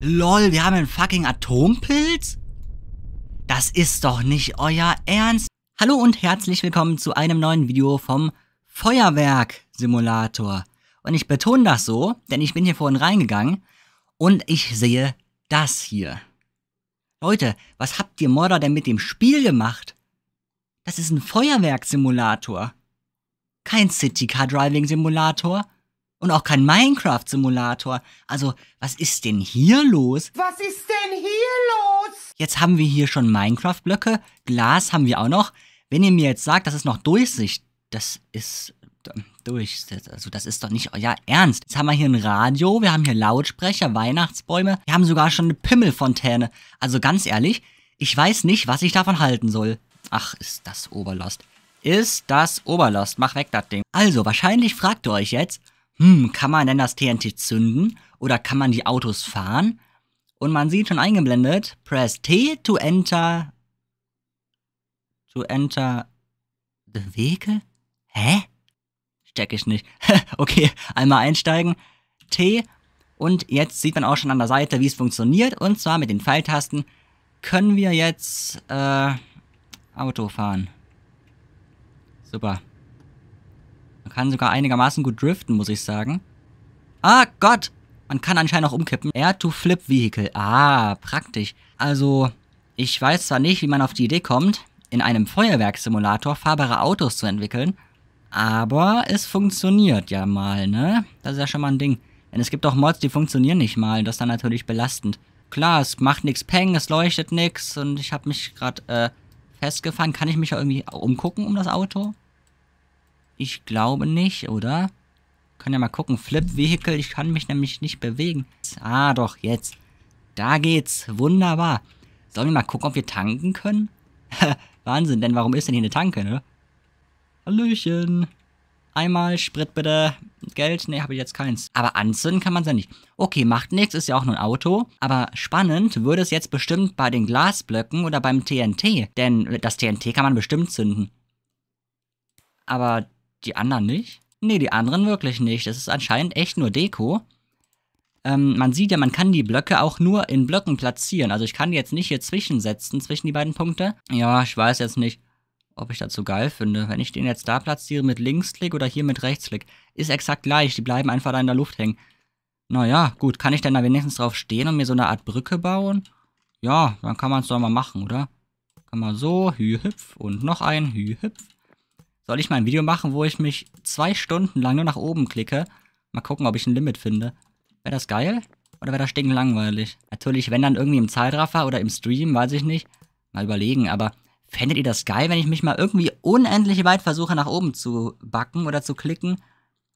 Lol, wir haben einen fucking Atompilz? Das ist doch nicht euer Ernst. Hallo und herzlich willkommen zu einem neuen Video vom Feuerwerk-Simulator. Und ich betone das so, denn ich bin hier vorhin reingegangen und ich sehe das hier. Leute, was habt ihr Mörder denn mit dem Spiel gemacht? Das ist ein Feuerwerk-Simulator. Kein City Car Driving Simulator. Und auch kein Minecraft-Simulator. Also, was ist denn hier los? Was ist denn hier los? Jetzt haben wir hier schon Minecraft-Blöcke. Glas haben wir auch noch. Wenn ihr mir jetzt sagt, das ist noch Durchsicht, das ist ähm, Durchsicht. Also das ist doch nicht euer Ernst. Jetzt haben wir hier ein Radio, wir haben hier Lautsprecher, Weihnachtsbäume, wir haben sogar schon eine Pimmelfontäne. Also ganz ehrlich, ich weiß nicht, was ich davon halten soll. Ach, ist das Oberlost. Ist das Oberlost. Mach weg das Ding. Also, wahrscheinlich fragt ihr euch jetzt, hm, kann man denn das TNT zünden oder kann man die Autos fahren? Und man sieht schon eingeblendet, press T to enter, to enter the vehicle? Hä? Check ich nicht. okay, einmal einsteigen. T und jetzt sieht man auch schon an der Seite, wie es funktioniert. Und zwar mit den Pfeiltasten können wir jetzt äh, Auto fahren. Super. Man kann sogar einigermaßen gut driften, muss ich sagen. Ah, Gott! Man kann anscheinend auch umkippen. Air-to-Flip-Vehicle. Ah, praktisch. Also, ich weiß zwar nicht, wie man auf die Idee kommt, in einem Feuerwerksimulator fahrbare Autos zu entwickeln, aber es funktioniert ja mal, ne? Das ist ja schon mal ein Ding. Denn es gibt auch Mods, die funktionieren nicht mal. Das ist dann natürlich belastend. Klar, es macht nichts Peng, es leuchtet nichts und ich habe mich gerade äh, festgefahren. Kann ich mich ja irgendwie umgucken um das Auto? Ich glaube nicht, oder? Kann ja mal gucken. Flip Vehicle, ich kann mich nämlich nicht bewegen. Ah, doch, jetzt. Da geht's. Wunderbar. Sollen wir mal gucken, ob wir tanken können? Wahnsinn, denn warum ist denn hier eine Tanke, ne? Hallöchen. Einmal Sprit bitte. Geld? Ne, habe ich jetzt keins. Aber anzünden kann man es ja nicht. Okay, macht nichts, ist ja auch nur ein Auto. Aber spannend würde es jetzt bestimmt bei den Glasblöcken oder beim TNT. Denn das TNT kann man bestimmt zünden. Aber die anderen nicht? Nee, die anderen wirklich nicht. Das ist anscheinend echt nur Deko. Ähm, man sieht ja, man kann die Blöcke auch nur in Blöcken platzieren. Also ich kann die jetzt nicht hier zwischensetzen, zwischen die beiden Punkte. Ja, ich weiß jetzt nicht, ob ich das so geil finde. Wenn ich den jetzt da platziere mit Linksklick oder hier mit Rechtsklick, ist exakt gleich. Die bleiben einfach da in der Luft hängen. Naja, gut, kann ich denn da wenigstens drauf stehen und mir so eine Art Brücke bauen? Ja, dann kann man es doch mal machen, oder? Kann man so, hü-hüpf und noch ein, hü-hüpf. Soll ich mal ein Video machen, wo ich mich zwei Stunden lang nur nach oben klicke? Mal gucken, ob ich ein Limit finde. Wäre das geil? Oder wäre das stinkenlangweilig? Natürlich, wenn dann irgendwie im Zeitraffer oder im Stream, weiß ich nicht. Mal überlegen, aber fändet ihr das geil, wenn ich mich mal irgendwie unendlich weit versuche, nach oben zu backen oder zu klicken?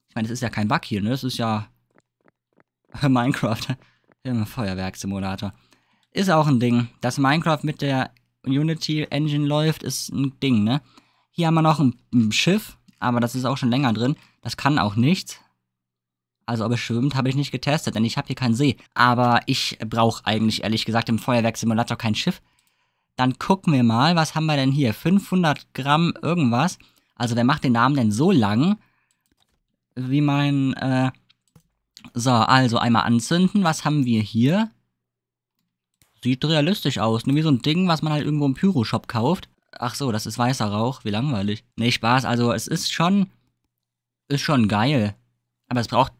Ich meine, das ist ja kein Bug hier, ne? Das ist ja Minecraft. Feuerwerksimulator. Ist auch ein Ding. Dass Minecraft mit der Unity Engine läuft, ist ein Ding, ne? Hier haben wir noch ein, ein Schiff, aber das ist auch schon länger drin. Das kann auch nichts. Also ob es schwimmt, habe ich nicht getestet, denn ich habe hier keinen See. Aber ich brauche eigentlich ehrlich gesagt im Feuerwerkssimulator kein Schiff. Dann gucken wir mal, was haben wir denn hier? 500 Gramm irgendwas. Also wer macht den Namen denn so lang? Wie mein... Äh so, also einmal anzünden. Was haben wir hier? Sieht realistisch aus. Ne? Wie so ein Ding, was man halt irgendwo im Pyro-Shop kauft. Ach so, das ist weißer Rauch. Wie langweilig. Nee, Spaß. Also, es ist schon. Ist schon geil. Aber es braucht.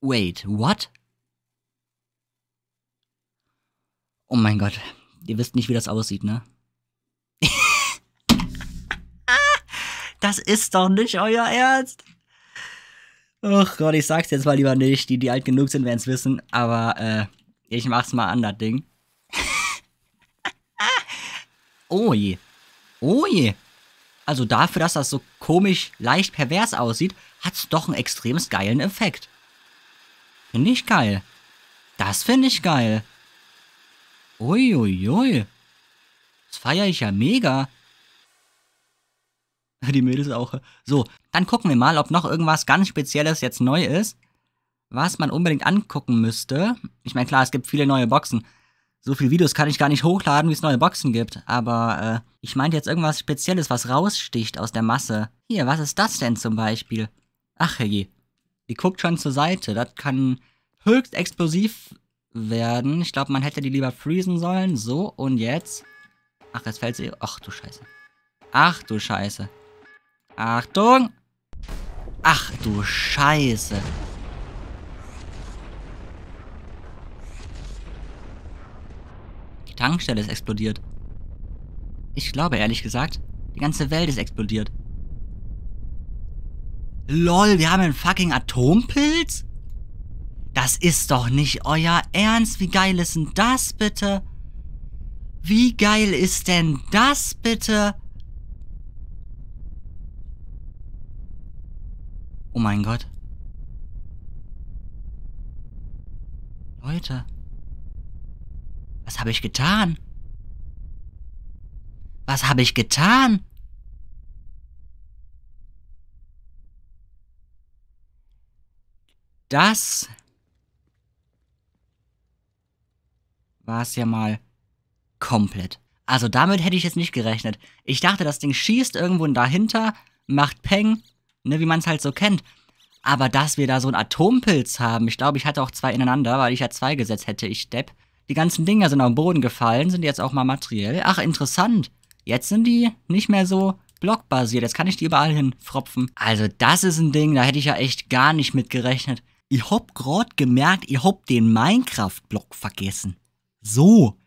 Wait, what? Oh mein Gott. Ihr wisst nicht, wie das aussieht, ne? das ist doch nicht euer Ernst. Ach Gott, ich sag's jetzt mal lieber nicht. Die, die alt genug sind, werden's wissen. Aber äh, ich mach's mal an, das Ding. Oh je. Oh je. Also dafür, dass das so komisch, leicht pervers aussieht, hat's doch einen extrem geilen Effekt. Finde ich geil. Das finde ich geil. Uiuiui. Ui, ui. Das feiere ich ja mega. Die Mädels auch. So, dann gucken wir mal, ob noch irgendwas ganz Spezielles jetzt neu ist, was man unbedingt angucken müsste. Ich meine, klar, es gibt viele neue Boxen, so viele Videos kann ich gar nicht hochladen, wie es neue Boxen gibt. Aber äh, ich meinte jetzt irgendwas Spezielles, was raussticht aus der Masse. Hier, was ist das denn zum Beispiel? Ach je, die guckt schon zur Seite. Das kann höchst explosiv werden. Ich glaube, man hätte die lieber freezen sollen. So, und jetzt. Ach, jetzt fällt sie. Ach du Scheiße. Ach du Scheiße. Achtung! Ach du Scheiße. Tankstelle ist explodiert. Ich glaube ehrlich gesagt, die ganze Welt ist explodiert. LOL, wir haben einen fucking Atompilz? Das ist doch nicht euer Ernst. Wie geil ist denn das bitte? Wie geil ist denn das bitte? Oh mein Gott. Leute. Was habe ich getan? Was habe ich getan? Das war es ja mal komplett. Also damit hätte ich jetzt nicht gerechnet. Ich dachte, das Ding schießt irgendwo dahinter, macht Peng, ne, wie man es halt so kennt. Aber dass wir da so einen Atompilz haben, ich glaube, ich hatte auch zwei ineinander, weil ich ja zwei gesetzt hätte, ich Depp. Die ganzen Dinger sind auf den Boden gefallen, sind jetzt auch mal materiell. Ach, interessant. Jetzt sind die nicht mehr so blockbasiert. Jetzt kann ich die überall hin fropfen. Also das ist ein Ding, da hätte ich ja echt gar nicht mit gerechnet. Ich hab grad gemerkt, ich hab den Minecraft-Block vergessen. So,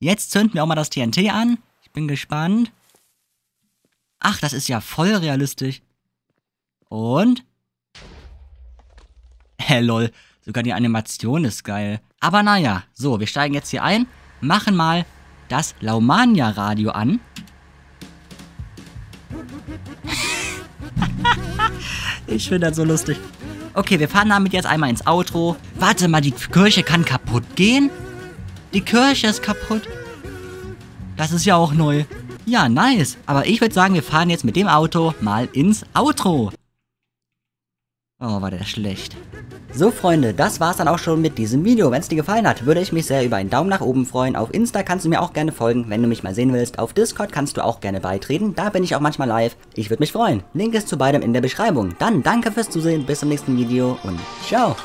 jetzt zünden wir auch mal das TNT an. Ich bin gespannt. Ach, das ist ja voll realistisch. Und? Hä, hey, lol. Sogar die Animation ist geil. Aber naja, so, wir steigen jetzt hier ein, machen mal das Laumania-Radio an. ich finde das so lustig. Okay, wir fahren damit jetzt einmal ins Outro. Warte mal, die Kirche kann kaputt gehen? Die Kirche ist kaputt. Das ist ja auch neu. Ja, nice. Aber ich würde sagen, wir fahren jetzt mit dem Auto mal ins Outro. Oh, war der schlecht. So Freunde, das war's dann auch schon mit diesem Video. Wenn es dir gefallen hat, würde ich mich sehr über einen Daumen nach oben freuen. Auf Insta kannst du mir auch gerne folgen, wenn du mich mal sehen willst. Auf Discord kannst du auch gerne beitreten, da bin ich auch manchmal live. Ich würde mich freuen. Link ist zu beidem in der Beschreibung. Dann danke fürs Zusehen, bis zum nächsten Video und ciao.